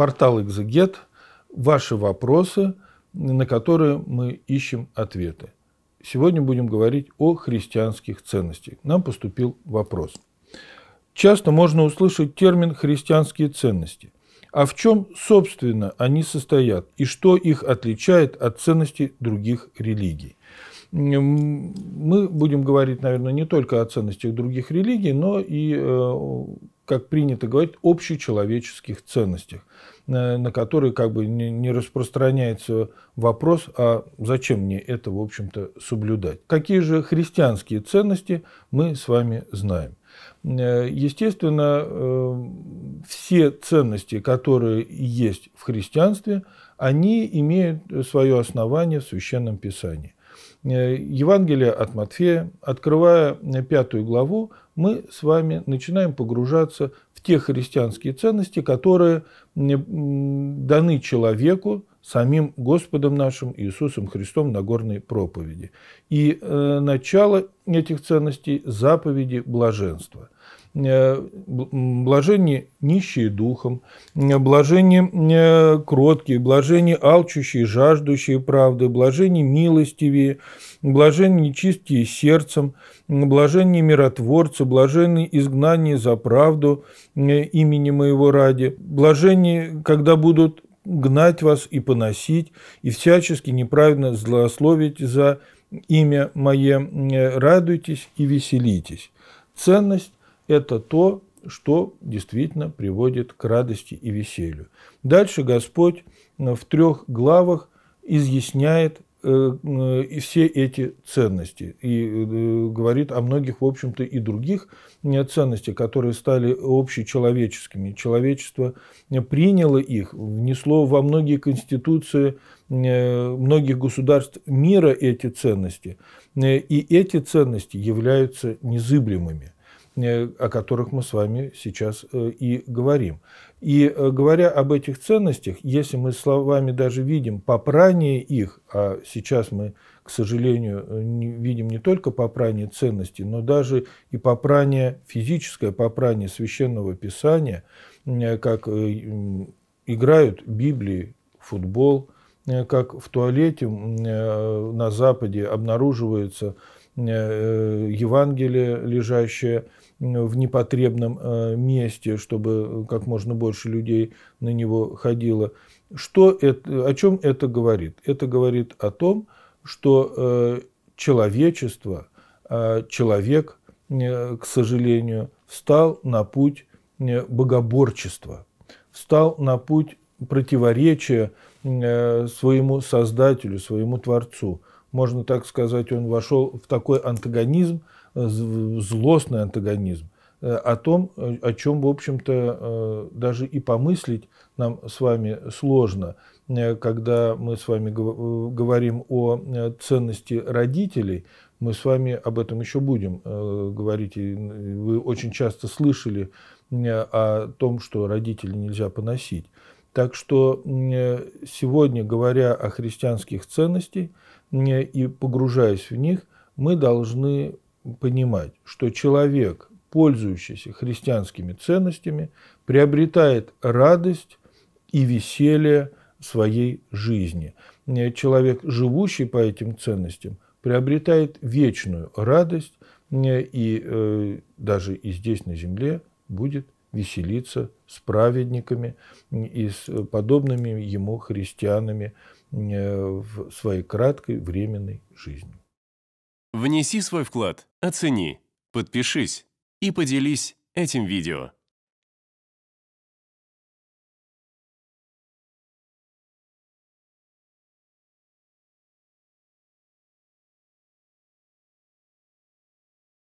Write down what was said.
портал «Экзегет», ваши вопросы, на которые мы ищем ответы. Сегодня будем говорить о христианских ценностях. Нам поступил вопрос. Часто можно услышать термин «христианские ценности». А в чем, собственно, они состоят и что их отличает от ценностей других религий? мы будем говорить, наверное, не только о ценностях других религий, но и, э, как принято говорить, общечеловеческих ценностях, э, на которые как бы не распространяется вопрос, а зачем мне это, в общем-то, соблюдать. Какие же христианские ценности мы с вами знаем? Э, естественно, все ценности, которые есть в христианстве, они имеют свое основание в Священном Писании. Э, Евангелия от Матфея, открывая э, пятую главу, мы с вами начинаем погружаться в те христианские ценности, которые даны человеку самим Господом нашим Иисусом Христом на горной проповеди. И э, начало этих ценностей – заповеди блаженства – Э, блажение нищие духом, э, блажение э, кроткие, блажение алчущие, жаждущие правды, блажение милостивее, блажение чистые сердцем, блажение миротворцы, блажение изгнание за правду имени моего ради, блажение, когда будут гнать вас и поносить, и всячески неправильно злословить за имя мое, радуйтесь и веселитесь. Ценность это то, что действительно приводит к радости и веселью. Дальше Господь э, в трех главах изъясняет э, э, и все эти ценности и говорит о многих, в общем-то, и других ценностях, которые стали общечеловеческими. Человечество приняло их, внесло во многие конституции многих государств мира эти ценности. И эти ценности являются незыблемыми – о которых мы с вами сейчас э, и говорим. И э, говоря об этих ценностях, если мы словами даже видим попрание их, а сейчас мы, к сожалению, э, видим не только попрание ценностей, но даже и попрание, физическое попрание священного писания, как играют Библии, футбол, как в туалете на Западе обнаруживается Э, Евангелие, лежащее в непотребном э, месте, чтобы э, как можно больше людей на него ходило. Что это, о чем это говорит? Это говорит о том, что человечество, человек, к сожалению, встал на путь богоборчества, встал на путь противоречия своему Создателю, своему Творцу – можно так сказать, он вошел в такой антагонизм, э, злостный антагонизм, э, о том, э, о чем, в общем-то, даже и помыслить нам с вами сложно, когда мы с вами говорим о ценности родителей, мы с вами об этом еще будем говорить. вы очень часто слышали о том, что родителей нельзя поносить. Так что э, сегодня, говоря о христианских ценностях э, и погружаясь в них, мы должны понимать, что человек, пользующийся христианскими ценностями, приобретает радость и веселье своей жизни. Э, человек, живущий по этим ценностям, приобретает вечную радость и даже и здесь на земле будет веселиться с праведниками и с подобными ему христианами э, в своей краткой временной жизни. Внеси свой вклад, оцени, подпишись и поделись этим видео.